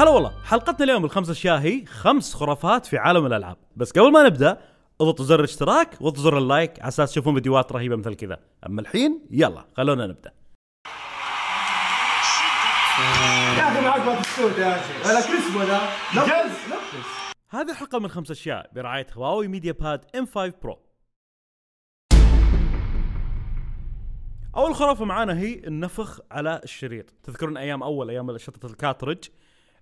هلا والله حلقتنا اليوم اشياء هي خمس خرافات في عالم الالعاب بس قبل ما نبدا اضغطوا زر الاشتراك واضغطوا زر اللايك على اساس تشوفون فيديوهات رهيبه مثل كذا اما الحين يلا خلونا نبدا هذه الحلقه من خمس اشياء برعايه هواوي ميديا باد ام 5 برو اول خرافه معانا هي النفخ على الشريط تذكرون ايام اول ايام شطه الكاترج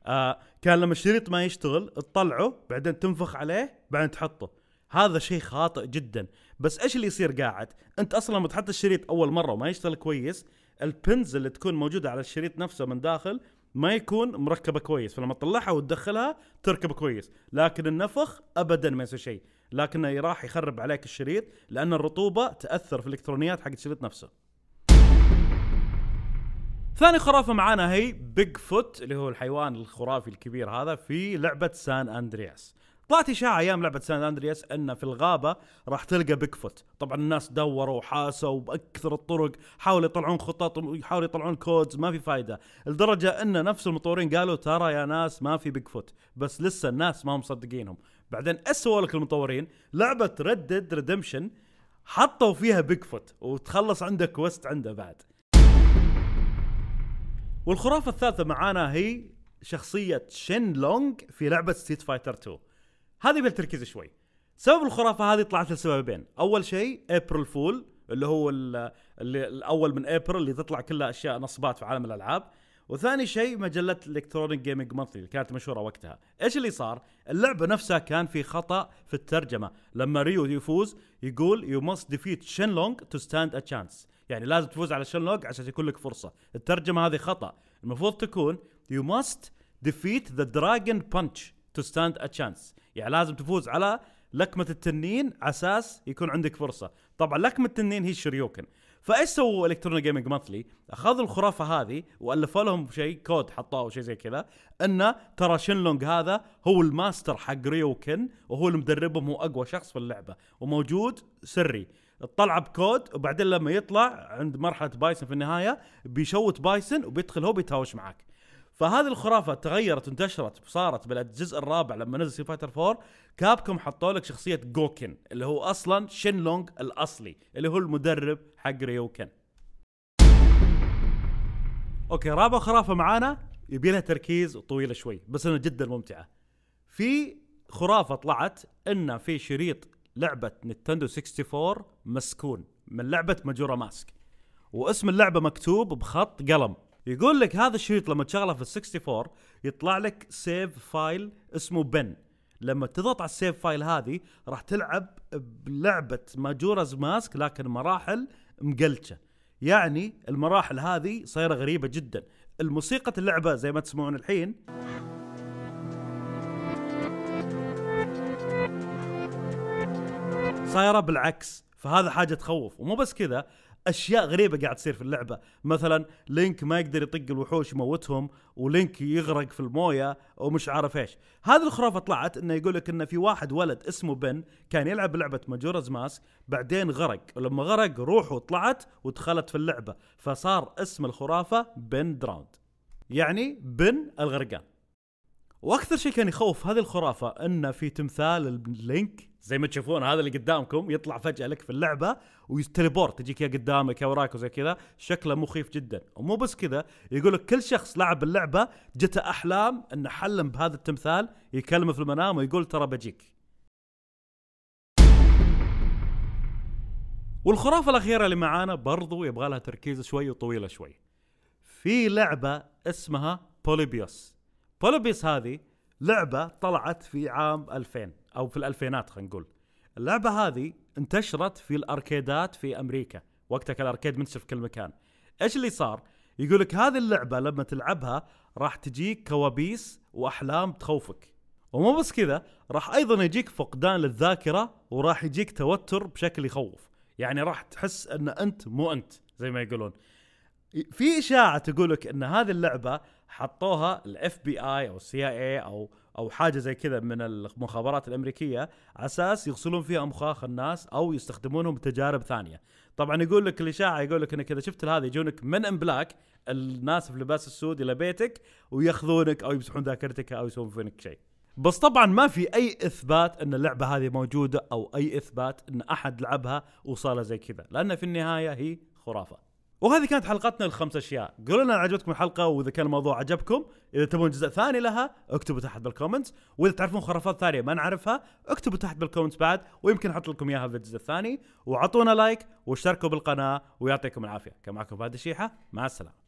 آه كان لما الشريط ما يشتغل تطلعه بعدين تنفخ عليه بعدين تحطه هذا شيء خاطئ جدا بس ايش اللي يصير قاعد انت اصلا لما تحط الشريط اول مره وما يشتغل كويس البنز اللي تكون موجوده على الشريط نفسه من داخل ما يكون مركبه كويس فلما تطلعها وتدخلها تركب كويس لكن النفخ ابدا ما يسوي شيء لكنه راح يخرب عليك الشريط لان الرطوبه تاثر في الالكترونيات حق الشريط نفسه ثاني خرافه معانا هي بيج فوت اللي هو الحيوان الخرافي الكبير هذا في لعبه سان اندرياس طلعت اشاعه ايام لعبه سان اندرياس ان في الغابه راح تلقى بيج فوت طبعا الناس دوروا وحاسوا باكثر الطرق حاولوا يطلعون خطط ويحاولوا يطلعون كودز ما في فايده لدرجه ان نفس المطورين قالوا ترى يا ناس ما في بيج فوت بس لسه الناس ما هم مصدقينهم بعدين ايش سووا لك المطورين لعبه ريد ديد ريدمشن حطوا فيها بيج فوت وتخلص عندك كويست عنده بعد والخرافه الثالثه معانا هي شخصيه شين لونغ في لعبه ستيت فايتر 2 هذه بالتركيز شوي سبب الخرافه هذه طلعت لسببين اول شيء ابريل فول اللي هو اللي الاول من ابريل اللي تطلع كلها اشياء نصبات في عالم الالعاب وثاني شيء مجله الكترونيك جيمنج مانثلي اللي كانت مشهوره وقتها ايش اللي صار اللعبه نفسها كان في خطا في الترجمه لما ريو يفوز يقول يو ماست ديفيت شين لونج تو ستاند ا تشانس يعني لازم تفوز على شين لونج عشان يكون لك فرصه الترجمه هذه خطا المفروض تكون يو ماست ديفيت ذا دراجون بانش تو ستاند ا تشانس يعني لازم تفوز على لكمه التنين على اساس يكون عندك فرصه طبعا لكمه التنين هي الشريوكن فايش سووا الكترونيك جيمنج مانثلي؟ اخذوا الخرافه هذه والفوا لهم شيء كود حطوه او شيء زي كذا انه ترى لونج هذا هو الماستر حق ريو كن وهو اللي مدربهم هو اقوى شخص في اللعبه وموجود سري طلع بكود وبعدين لما يطلع عند مرحله بايسن في النهايه بيشوت بايسن وبيدخل هو بيتهاوش معاك فهذه الخرافه تغيرت وانتشرت وصارت بالجزء الرابع لما نزل سي فايتر 4 كابكم حطوا لك شخصيه جوكن اللي هو اصلا شين لونج الاصلي اللي هو المدرب حق ريوكن اوكي رابع خرافه معانا يبي لها تركيز وطويله شوي بس انها جدا ممتعه في خرافه طلعت ان في شريط لعبه نينتندو 64 مسكون من لعبه ماجورا ماسك واسم اللعبه مكتوب بخط قلم يقول لك هذا الشريط لما تشغله في ال 64 يطلع لك سيف فايل اسمه بن لما تضغط على السيف فايل هذه راح تلعب بلعبه ماجورز ماسك لكن مراحل مقلشه يعني المراحل هذه صايره غريبه جدا الموسيقى اللعبه زي ما تسمعون الحين صايره بالعكس فهذا حاجه تخوف ومو بس كذا اشياء غريبه قاعد تصير في اللعبه مثلا لينك ما يقدر يطق الوحوش يموتهم ولينك يغرق في المويه ومش عارف ايش هذه الخرافه طلعت انه يقول لك انه في واحد ولد اسمه بن كان يلعب لعبه ماجورز ماسك بعدين غرق ولما غرق روحه طلعت ودخلت في اللعبه فصار اسم الخرافه بن دراوند يعني بن الغرقان واكثر شيء كان يخوف هذه الخرافه ان في تمثال اللينك زي ما تشوفون هذا اللي قدامكم يطلع فجاه لك في اللعبه ويتليبورت تجيك يا قدامك يا وراك وزي كذا شكله مخيف جدا ومو بس كذا يقول لك كل شخص لعب اللعبه جته احلام انه حلم بهذا التمثال يكلمه في المنام ويقول ترى بجيك والخرافه الاخيره اللي معانا برضو يبغى لها تركيز شوي وطويله شوي في لعبه اسمها بوليبيوس بوليبيس هذه لعبه طلعت في عام 2000 او في الالفينات خلينا نقول اللعبه هذه انتشرت في الاركيدات في امريكا وقتها كان الاركيد منتشر في كل مكان ايش اللي صار يقول لك هذه اللعبه لما تلعبها راح تجيك كوابيس واحلام تخوفك ومو بس كذا راح ايضا يجيك فقدان للذاكره وراح يجيك توتر بشكل يخوف يعني راح تحس ان انت مو انت زي ما يقولون في اشاعه تقول لك ان هذه اللعبه حطوها الاف بي اي او السي اي او او حاجه زي كذا من المخابرات الامريكيه على اساس يغسلون فيها امخاخ الناس او يستخدمونهم بتجارب ثانيه. طبعا يقول لك الاشاعه يقول لك انك اذا شفت هذا يجونك من ان بلاك الناس في لباس السود الى بيتك وياخذونك او يمسحون ذاكرتك او يسوون فينك شيء. بس طبعا ما في اي اثبات ان اللعبه هذه موجوده او اي اثبات ان احد لعبها وصاله زي كذا، لان في النهايه هي خرافه. وهذه كانت حلقتنا الخمس اشياء قولوا لنا عجبتكم الحلقه واذا كان الموضوع عجبكم اذا تبون جزء ثاني لها اكتبوا تحت بالكومنتس واذا تعرفون خرافات ثانيه ما نعرفها اكتبوا تحت بالكومنتس بعد ويمكن احط لكم اياها في الجزء الثاني واعطونا لايك واشتركوا بالقناه ويعطيكم العافيه كان معكم فهد الشيحه مع السلامه